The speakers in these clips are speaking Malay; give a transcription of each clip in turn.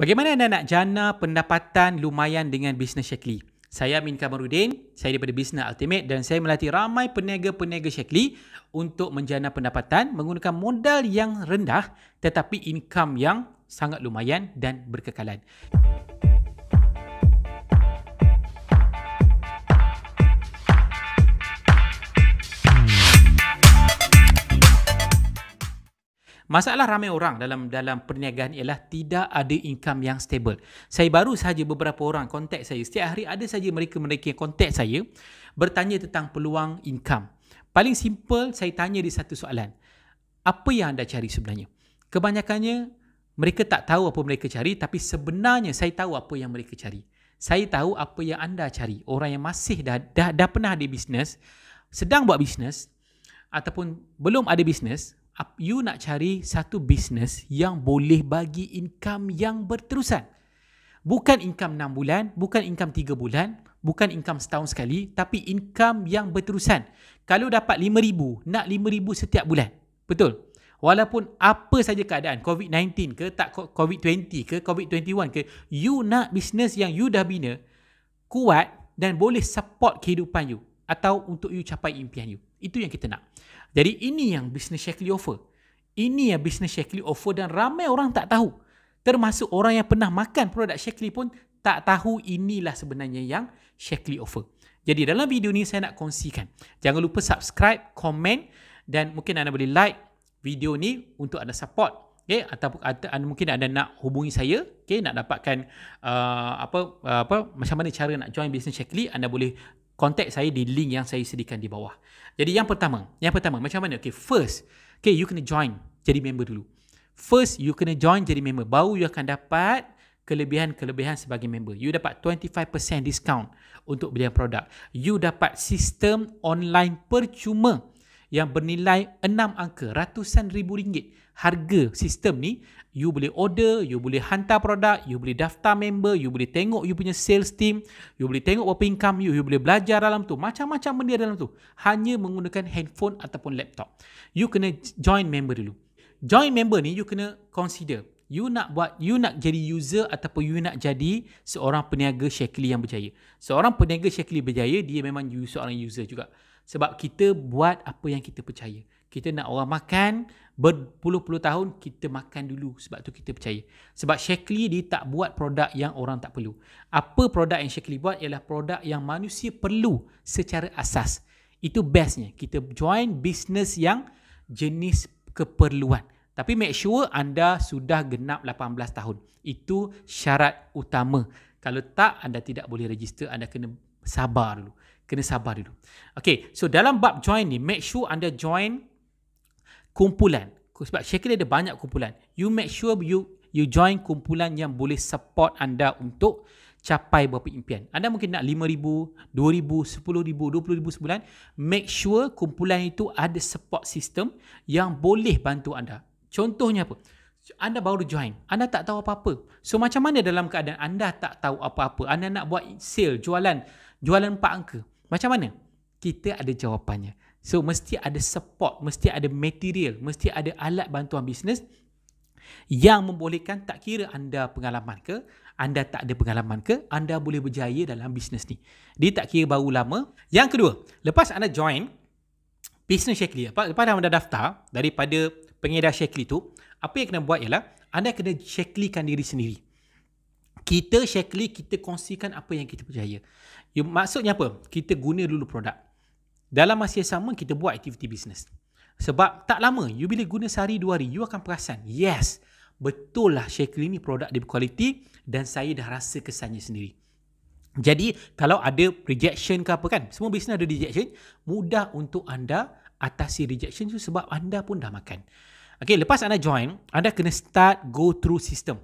Bagaimana anda nak jana pendapatan lumayan dengan bisnes Shekli? Saya Min Kamarudin, saya daripada Bisnes Ultimate dan saya melatih ramai peniaga-peniaga Shekli untuk menjana pendapatan menggunakan modal yang rendah tetapi income yang sangat lumayan dan berkekalan. Masalah ramai orang dalam dalam perniagaan ialah tidak ada income yang stable. Saya baru saja beberapa orang kontak saya. Setiap hari ada saja mereka-mereka yang kontak saya bertanya tentang peluang income. Paling simple, saya tanya di satu soalan. Apa yang anda cari sebenarnya? Kebanyakannya, mereka tak tahu apa mereka cari tapi sebenarnya saya tahu apa yang mereka cari. Saya tahu apa yang anda cari. Orang yang masih dah, dah, dah pernah ada bisnes, sedang buat bisnes ataupun belum ada bisnes, you nak cari satu bisnes yang boleh bagi income yang berterusan. Bukan income 6 bulan, bukan income 3 bulan, bukan income setahun sekali, tapi income yang berterusan. Kalau dapat RM5,000, nak RM5,000 setiap bulan. Betul? Walaupun apa saja keadaan, COVID-19 ke, tak COVID-20 ke, COVID-21 ke, you nak bisnes yang you dah bina, kuat dan boleh support kehidupan you atau untuk you capai impian you. Itu yang kita nak. Jadi ini yang business Shakli offer. Ini yang business Shakli offer dan ramai orang tak tahu. Termasuk orang yang pernah makan produk Shakli pun tak tahu inilah sebenarnya yang Shakli offer. Jadi dalam video ni saya nak kongsikan. Jangan lupa subscribe, komen dan mungkin anda boleh like video ni untuk anda support. Okay, Atau ada, anda, mungkin anda nak hubungi saya okay, nak dapatkan uh, apa uh, apa macam mana cara nak join business checkly anda boleh contact saya di link yang saya sediakan di bawah. Jadi yang pertama, yang pertama macam mana? Okay, first, okay, you kena join jadi member dulu. First, you kena join jadi member. Baru you akan dapat kelebihan-kelebihan sebagai member. You dapat 25% discount untuk beli produk. You dapat sistem online percuma yang bernilai enam angka, ratusan ribu ringgit harga sistem ni you boleh order, you boleh hantar produk, you boleh daftar member, you boleh tengok you punya sales team, you boleh tengok apa income you, you boleh belajar dalam tu, macam-macam benda dalam tu. Hanya menggunakan handphone ataupun laptop. You kena join member dulu. Join member ni you kena consider. You nak buat, you nak jadi user ataupun you nak jadi seorang peniaga Shekli yang berjaya. Seorang peniaga Shekli berjaya, dia memang you seorang user juga. Sebab kita buat apa yang kita percaya. Kita nak orang makan berpuluh-puluh tahun, kita makan dulu. Sebab tu kita percaya. Sebab Shaklee dia tak buat produk yang orang tak perlu. Apa produk yang Shaklee buat ialah produk yang manusia perlu secara asas. Itu bestnya. Kita join bisnes yang jenis keperluan. Tapi make sure anda sudah genap 18 tahun. Itu syarat utama. Kalau tak, anda tidak boleh register. Anda kena sabar dulu kena sabar dulu. Okay, so dalam bab join ni, make sure anda join kumpulan. Sebab Syekh ada banyak kumpulan. You make sure you you join kumpulan yang boleh support anda untuk capai beberapa impian. Anda mungkin nak RM5,000, RM2,000, RM10,000, RM20,000 sebulan. Make sure kumpulan itu ada support system yang boleh bantu anda. Contohnya apa? Anda baru join. Anda tak tahu apa-apa. So macam mana dalam keadaan anda tak tahu apa-apa. Anda nak buat sale, jualan, jualan 4 angka. Macam mana? Kita ada jawapannya. So mesti ada support, mesti ada material, mesti ada alat bantuan bisnes yang membolehkan tak kira anda pengalaman ke, anda tak ada pengalaman ke, anda boleh berjaya dalam bisnes ni. Dia tak kira baru lama. Yang kedua, lepas anda join bisnes Shekli, lepas anda daftar daripada pengedar Shekli tu, apa yang kena buat ialah anda kena Shekli-kan diri sendiri. Kita Shekli, kita kongsikan apa yang kita berjaya. You, maksudnya apa? Kita guna dulu produk. Dalam masa yang sama, kita buat aktiviti bisnes. Sebab tak lama, you bila guna sehari dua hari, you akan perasan, yes, betul lah Shaker ni produk dia berkualiti dan saya dah rasa kesannya sendiri. Jadi, kalau ada rejection ke apa kan, semua bisnes ada rejection, mudah untuk anda atasi rejection tu sebab anda pun dah makan. Okay, lepas anda join, anda kena start go through system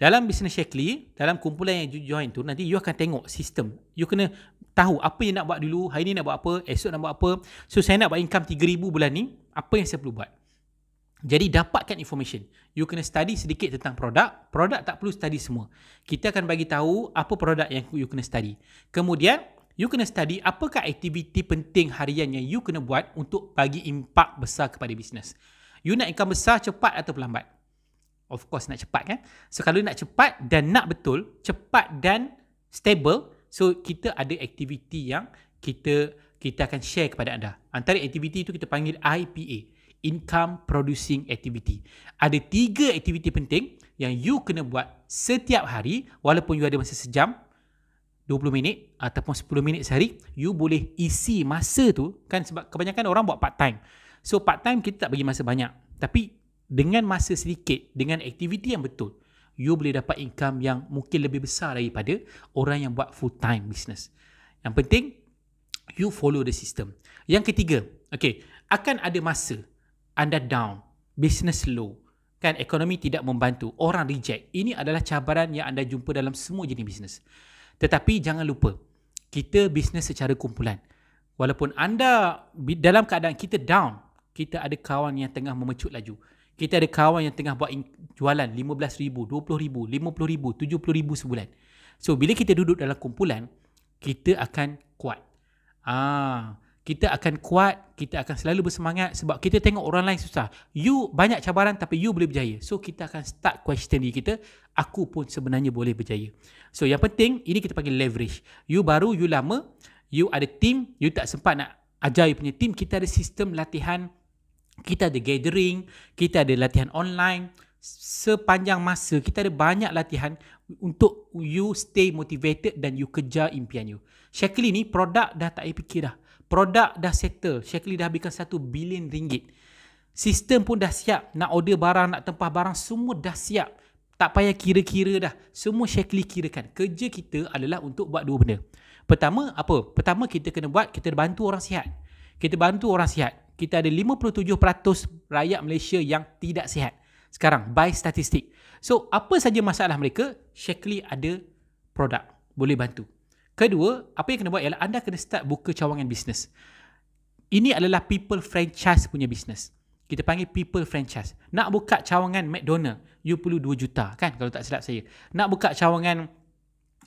dalam business Shackly, dalam kumpulan yang join tu, nanti you akan tengok sistem. You kena tahu apa yang nak buat dulu, hari ni nak buat apa, esok nak buat apa. So, saya nak buat income RM3,000 bulan ni, apa yang saya perlu buat? Jadi, dapatkan information. You kena study sedikit tentang produk. Produk tak perlu study semua. Kita akan bagi tahu apa produk yang you kena study. Kemudian, you kena study apakah aktiviti penting harian yang you kena buat untuk bagi impak besar kepada bisnes. You nak income besar cepat atau pelambat? Of course nak cepat kan. So kalau nak cepat dan nak betul, cepat dan stable, so kita ada aktiviti yang kita kita akan share kepada anda. Antara aktiviti itu kita panggil IPA, Income Producing Activity. Ada tiga aktiviti penting yang you kena buat setiap hari walaupun you ada masa sejam, 20 minit ataupun 10 minit sehari, you boleh isi masa tu kan sebab kebanyakan orang buat part time. So part time kita tak bagi masa banyak. Tapi dengan masa sedikit, dengan aktiviti yang betul, you boleh dapat income yang mungkin lebih besar daripada orang yang buat full time business. Yang penting, you follow the system. Yang ketiga, okay, akan ada masa anda down, business low, kan ekonomi tidak membantu, orang reject. Ini adalah cabaran yang anda jumpa dalam semua jenis business. Tetapi jangan lupa, kita bisnes secara kumpulan. Walaupun anda dalam keadaan kita down, kita ada kawan yang tengah memecut laju. Kita ada kawan yang tengah buat jualan RM15,000, RM20,000, RM50,000, RM70,000 sebulan. So, bila kita duduk dalam kumpulan, kita akan kuat. Ah, kita akan kuat, kita akan selalu bersemangat sebab kita tengok orang lain susah. You banyak cabaran tapi you boleh berjaya. So, kita akan start question diri kita, aku pun sebenarnya boleh berjaya. So, yang penting, ini kita panggil leverage. You baru, you lama, you ada team, you tak sempat nak ajar you punya team, kita ada sistem latihan kita ada gathering, kita ada latihan online sepanjang masa kita ada banyak latihan untuk you stay motivated dan you kejar impian you. Shackley ni produk dah tak payah fikir dah. Produk dah settle. Shackley dah habiskan 1 bilion ringgit. Sistem pun dah siap. Nak order barang, nak tempah barang, semua dah siap. Tak payah kira-kira dah. Semua Shakli kirakan. Kerja kita adalah untuk buat dua benda. Pertama, apa? Pertama, kita kena buat, kita bantu orang sihat. Kita bantu orang sihat kita ada 57% rakyat Malaysia yang tidak sihat. Sekarang, by statistik. So, apa saja masalah mereka, Shackley ada produk. Boleh bantu. Kedua, apa yang kena buat ialah anda kena start buka cawangan bisnes. Ini adalah people franchise punya bisnes. Kita panggil people franchise. Nak buka cawangan McDonald's, you perlu 2 juta kan kalau tak silap saya. Nak buka cawangan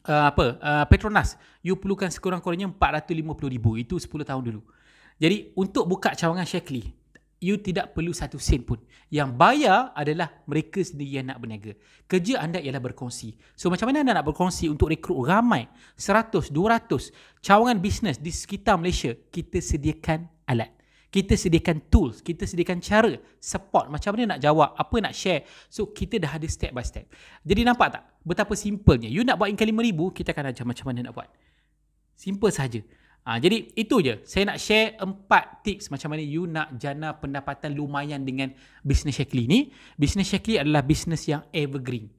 uh, apa uh, Petronas, you perlukan sekurang-kurangnya 450 ribu. Itu 10 tahun dulu. Jadi untuk buka cawangan Shekli, you tidak perlu satu sen pun. Yang bayar adalah mereka sendiri yang nak berniaga. Kerja anda ialah berkongsi. So macam mana anda nak berkongsi untuk rekrut ramai, 100, 200 cawangan bisnes di sekitar Malaysia, kita sediakan alat. Kita sediakan tools, kita sediakan cara, support macam mana nak jawab, apa nak share. So kita dah ada step by step. Jadi nampak tak betapa simpelnya. You nak buat income 5000, kita akan ajar macam mana nak buat. Simple saja. Ha, jadi itu je. Saya nak share empat tips macam mana you nak jana pendapatan lumayan dengan bisnes Shackley ni. Bisnes Shackley adalah bisnes yang evergreen.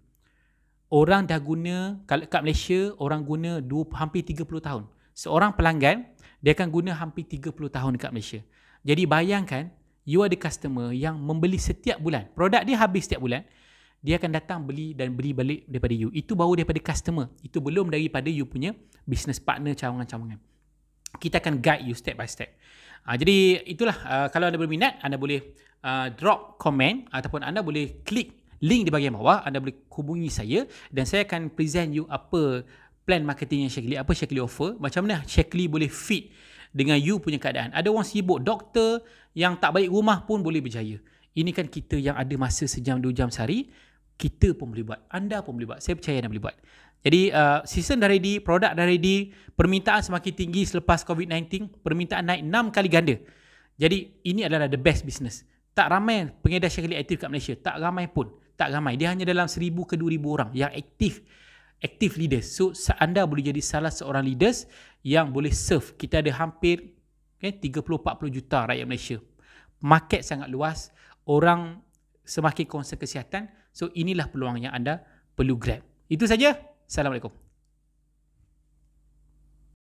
Orang dah guna, kalau kat Malaysia, orang guna dua, hampir 30 tahun. Seorang pelanggan, dia akan guna hampir 30 tahun kat Malaysia. Jadi bayangkan, you ada customer yang membeli setiap bulan. Produk dia habis setiap bulan. Dia akan datang beli dan beli balik daripada you. Itu baru daripada customer. Itu belum daripada you punya business partner cawangan-cawangan kita akan guide you step by step. Uh, jadi itulah uh, kalau anda berminat anda boleh uh, drop komen ataupun anda boleh klik link di bahagian bawah anda boleh hubungi saya dan saya akan present you apa plan marketing yang Shakli apa Shakli offer macam mana Shakli boleh fit dengan you punya keadaan ada orang sibuk doktor yang tak baik rumah pun boleh berjaya ini kan kita yang ada masa sejam dua jam sehari kita pun boleh buat. Anda pun boleh buat. Saya percaya anda boleh buat. Jadi uh, season dah ready, produk dah ready, permintaan semakin tinggi selepas COVID-19, permintaan naik 6 kali ganda. Jadi ini adalah the best business. Tak ramai pengedar syakali aktif kat Malaysia. Tak ramai pun. Tak ramai. Dia hanya dalam 1,000 ke 2,000 orang yang aktif. Aktif leaders. So anda boleh jadi salah seorang leaders yang boleh serve. Kita ada hampir okay, 30-40 juta rakyat Malaysia. Market sangat luas. Orang semakin konsen kesihatan, So inilah peluang yang anda perlu grab. Itu saja. Assalamualaikum.